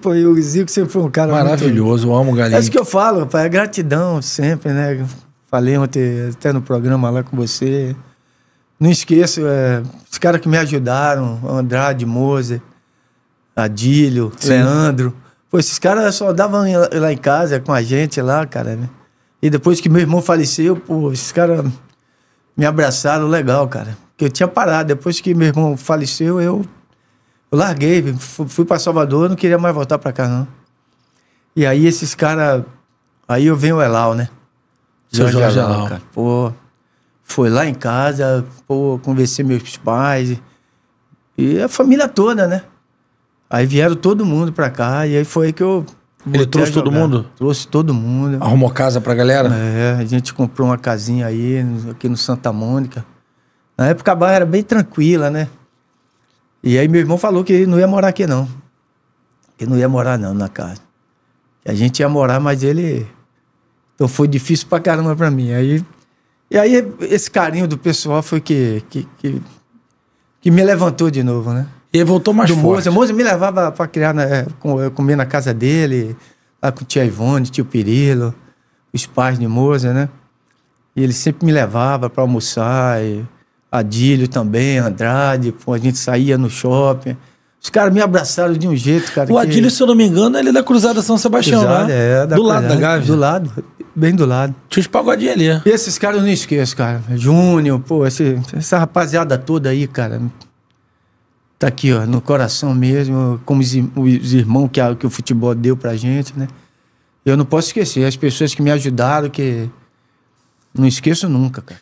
Pô, e o Zico sempre foi um cara. Maravilhoso, muito... eu amo o Galinho. É isso que eu falo, rapaz, é gratidão sempre, né? Falei ontem até no programa lá com você. Não esqueço, é, os caras que me ajudaram, Andrade, Moser, Adílio, Sim. Leandro. Pô, esses caras só davam lá em casa com a gente lá, cara. Né? E depois que meu irmão faleceu, pô, esses caras me abraçaram legal, cara. Porque eu tinha parado. Depois que meu irmão faleceu, eu eu larguei, fui para Salvador, não queria mais voltar para cá, não. E aí esses caras. Aí eu venho o Elal, né? Seu Jorge, Jorge Elal, Cara. Pô, foi lá em casa, pô, conversei meus pais. E, a família toda, né? Aí vieram todo mundo pra cá, e aí foi que eu. Ele trouxe todo mundo? Trouxe todo mundo. Arrumou casa pra galera? É, a gente comprou uma casinha aí, aqui no Santa Mônica. Na época a barra era bem tranquila, né? E aí meu irmão falou que ele não ia morar aqui, não. que não ia morar, não, na casa. Que a gente ia morar, mas ele. Então foi difícil pra caramba pra mim. Aí, e aí esse carinho do pessoal foi que, que, que, que me levantou de novo, né? E voltou mais do forte. Moza. Moza me levava pra criar, né, comer na casa dele, lá com o tia Ivone, tio Pirilo, os pais de Moza, né? E ele sempre me levava pra almoçar e... Adílio também, Andrade, pô, a gente saía no shopping. Os caras me abraçaram de um jeito, cara. O Adílio, que... se eu não me engano, ele é da Cruzada São Sebastião, Cruzada, né? É, da do lado da Gávea. Do lado, bem do lado. Tinha os pagodinhos ali. É. E esses caras eu não esqueço, cara. Júnior, pô, esse, essa rapaziada toda aí, cara. Tá aqui, ó, no coração mesmo, como os, os irmãos que, a, que o futebol deu pra gente, né? Eu não posso esquecer as pessoas que me ajudaram, que. Não esqueço nunca, cara.